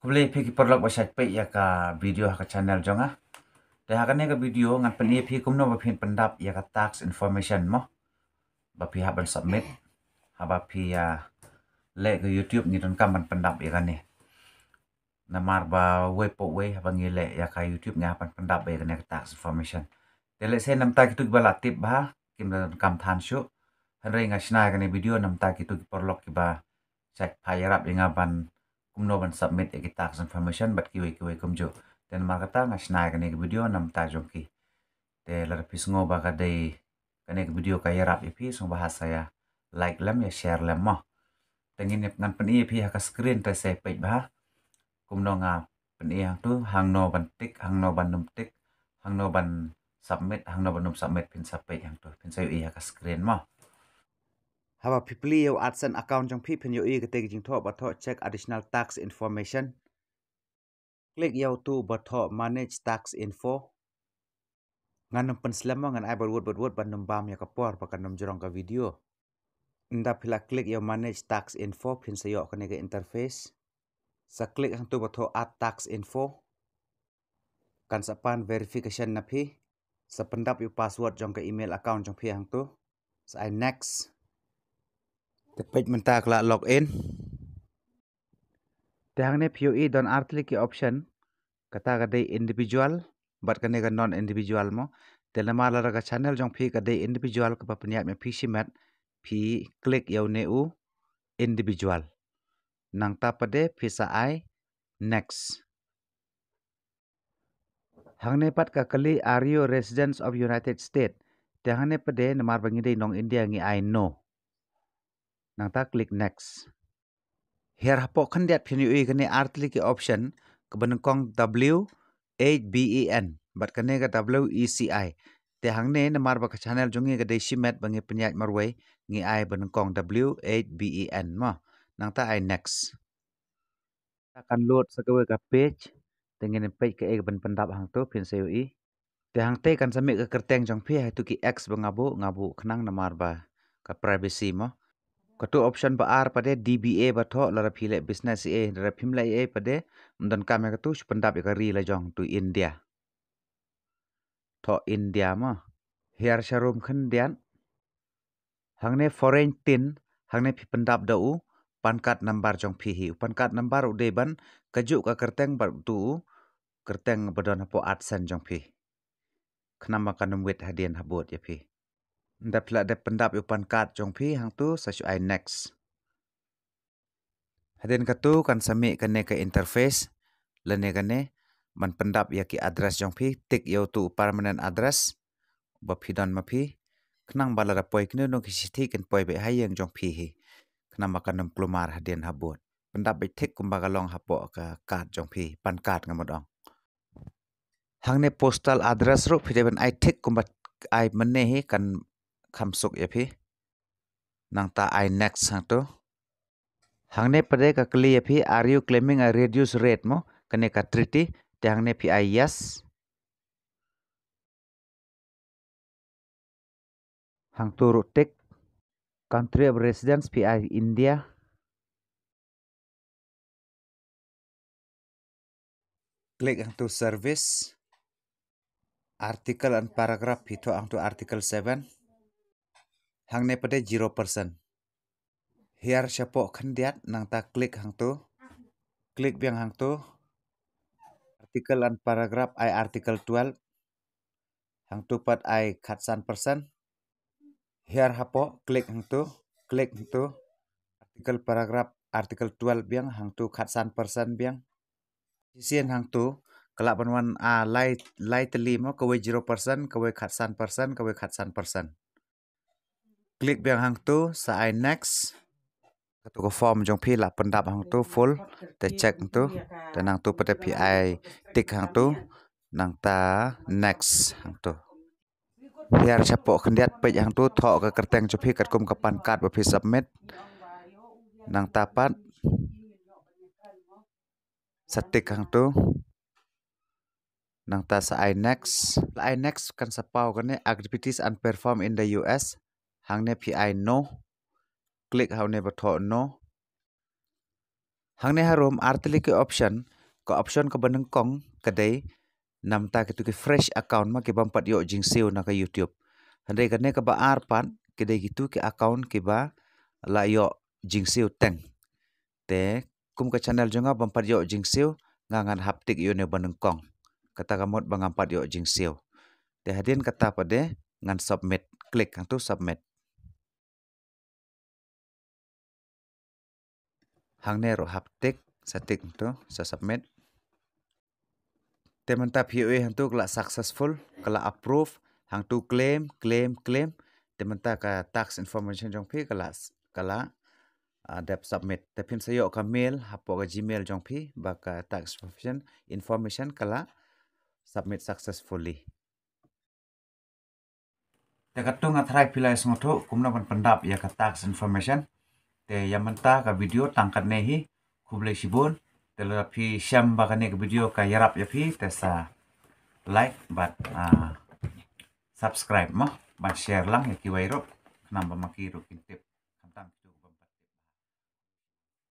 Kembali pergi perlok bersyak pek ya ke video ke channel jong ah. Dah hakan ni ke video ngan pen EP kum no bapin pendap ya ke tax information mo. Bapi haban submit. Haba pi ya lek ke YouTube ni don kam ban pendap ya kan ni. Namar ba we po we haba ngi lek ya ke YouTube ngan haban pendap ya kan ni ke tax information. Dele se nam ta kitu kibala tip ba kim don kam tan syu. Hanre ngasina ya kan ni video nam ta kitu kiporlok kibah. Cek payarap ingaban. ban kum no ban submit e ki tax information but ki we ki we kum jo ten ma kata nga shna ga nek video nam ta jo ki te lar pis ngo ba ga dei ga nek video ka ya rap e pi so bahasa ya like lam ya share lam ma tengin nep nan pani e pi ha screen ta se pe ba kum no nga pani ha tu hang no ban tik hang no ban num tik hang no ban submit hang no ban num submit pin sa pe yang tu pin sa yi ha ka screen ma hawa pipli yo adsen account jong pi phin yo i gate jing tho ba tho check additional tax information click yo tu ba tho manage tax info ngan nam pen slam ngan i bot bot bot ban nam bam ya ka por ba kan nam jrong ka video nda phila click yo manage tax info phin sa yo kone ke interface sa click hang tu ba tho add tax info kan sa pan verification na phi sa pendap yo password jong ka email account jong phi hang tu sa i next the payment tag la log in tagne poe don artli ki option kata ga dei individual buat kane ga non individual mo telamala ra ga channel jong pih ga dei individual ka papniat me pc mat phi klik yo ne individual nang ta pade phisa ai next hangne pat ka kali are you residents of united States. state tehane pade nama bangi dei nong india ni i know nang ta click next her hapo khan det phini ui gane artli ki option ke ban kong w a b e n bat kane ga w e c i te hang ne na mar ba channel jungi ga dei simet bang e pnyaj marwe ngi ai ban kong w a b e n ma nang ta i next akan load sakawe ka page tengene page ke ek ban pandap hang to phin se ui te hang te kan samik ka kerteng jong phi hai tu ki x bangabu ngabu khnang na mar ba ka privacy ma ก็ตัวออปชันปะอาร์ปะเดดีบีเอปะท้อแล้วพิเลบิสเนสเอแล้วพิมพ์ลายเอปะเดมันดันการเมื่อกตุ้ชปันดับอีกรีละจองตัวอินเดียท้ออินเดียมั้งเฮียร์ชารูมขึ้นเดียนหังเน่ฟอร์เรนตินหังเน่พิปันดับเดาอูปันกัดนัมบาร์จองพีฮีปันกัดนัมบาร์อุดเอบันกระจุกกับกระเตงปะตู้กระเตงบดอนฮะปออัดเซนจองพีขณะมากันนุ่มเวทฮะเดียนฮะบวชยาพีดับละดับปันดับอยู่ปันกาดจงพี่หังตู้สัชไอเน็กซ์ฮเดนกัตู้กันสมิกันเนกอินเทอร์เฟซและเนกันเนมันปันดับยากิอัดรสจงพี่ติกเยวตู้พาร์ม n นนอัตราส s s บพี่ดอนมาพี่ขนังบาลระปอยกนึนกิสิทีกันปอยไปให้ยังจงพี่ฮีขนังมากันนมกลุมารฮเดนฮับบดปันดับไปทิกุมบากลองฮับปอกกาดจงพี่ปันกาดงมดองหังเน postal a d d r ส s s รูปพี่จเป็นไอทิกุมบัดไอมันเนฮีกัน kham suk ye phi nang ta i next sang to hangne pare ka kli ye phi are you claiming a reduce rate mo kane ka treaty te hangne phi i yes hang tu ru tek country of residence phi i india click ang to service article and paragraph ito ang to article 7 hang nei pade 0% hiar shapo khandiat nang ta click hang tu click biang hang tu article and paragraph i article 12 hang tu pat i khat san persen hiar hapo click hang tu click hang tu article paragraph article 12 biang hang tu khat san persen biang sian hang tu kala banwan a ah, light lightly mo kawai 0% kawai khat san persen kawai khat san persen klik biang hang tu sai next ketuk form jong pi Lap pendap hang tu full te check tu dan nang tu pada pi ai tik hang tu nang ta next hang tu biar capok kendiat pe hang tu thok ke kerteng jong pi kum ke pan card pi submit nang ta pat setik hang tu nang ta sai next lai next kan sapau kan activities and perform in the US hang ne phi ai no click how never thought no hang ne harom artli ke option ko option ko banang kong kadai ta ke tu ke fresh account ma ke bam pat yo jing seo na ka youtube hande ka ne ka ba ar pan ke dai gitu ke account ke ba la yo jing seo teng te kum ka channel jonga bam pat yo jing seo nga ngan haptik yo ne banang kong kata ka mot bangam pat yo jing seo te hadin kata pa de ngan submit klik ang tu submit hang nero hap tek sa tek to sa submit te mentap hi oi hang tu la successful kala approve hang tu claim claim claim te mentak ka tax information jong pi kala kala uh, submit te pin sa yo ka mail hapo ka gmail jong pi ba ka tax information information kala submit successfully te katung athrai pilai e smoto kumna ban pandap ya ka tax information te yang mentah video tangkat nehi ku boleh sibun te lo tapi syam bakane ke video ke yarap ya pi te sa like but subscribe mah ban share lang ya ki wairup kenapa makiru kintip